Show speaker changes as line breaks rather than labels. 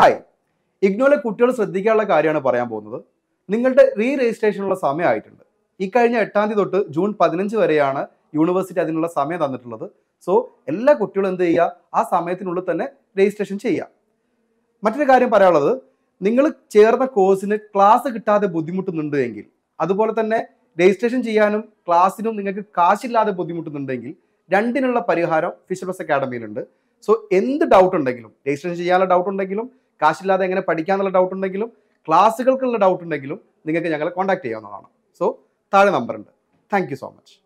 hi ഇഗ്നോയിലെ കുട്ടികൾ ശ്രദ്ധിക്കാനുള്ള കാര്യമാണ് പറയാൻ പോകുന്നത് നിങ്ങളുടെ റീ രജിസ്ട്രേഷനുള്ള സമയമായിട്ടുണ്ട് ഇക്കഴിഞ്ഞ എട്ടാം തീയതി തൊട്ട് ജൂൺ പതിനഞ്ച് വരെയാണ് യൂണിവേഴ്സിറ്റി അതിനുള്ള സമയം തന്നിട്ടുള്ളത് സോ എല്ലാ കുട്ടികളും എന്ത് ചെയ്യുക ആ സമയത്തിനുള്ളിൽ തന്നെ രജിസ്ട്രേഷൻ ചെയ്യുക മറ്റൊരു കാര്യം പറയാനുള്ളത് നിങ്ങൾ ചേർന്ന കോഴ്സിന് ക്ലാസ് കിട്ടാതെ ബുദ്ധിമുട്ടുന്നുണ്ട് എങ്കിൽ അതുപോലെ തന്നെ രജിസ്ട്രേഷൻ ചെയ്യാനും ക്ലാസ്സിനും നിങ്ങൾക്ക് കാശില്ലാതെ ബുദ്ധിമുട്ടുന്നുണ്ടെങ്കിൽ രണ്ടിനുള്ള പരിഹാരം ഫിഷർ അക്കാഡമിയിലുണ്ട് സോ എന്ത് ഡൗട്ട് ഉണ്ടെങ്കിലും രജിസ്ട്രേഷൻ ചെയ്യാനുള്ള ഡൗട്ട് ഉണ്ടെങ്കിലും കാശില്ലാതെ എങ്ങനെ പഠിക്കാന്നുള്ള ഡൗട്ട് ഉണ്ടെങ്കിലും ക്ലാസ്സുകൾക്കുള്ള ഡൗട്ട് ഉണ്ടെങ്കിലും നിങ്ങൾക്ക് ഞങ്ങളെ കോൺടാക്ട് ചെയ്യാവുന്നതാണ് സോ താഴെ നമ്പറുണ്ട് താങ്ക് സോ മച്ച്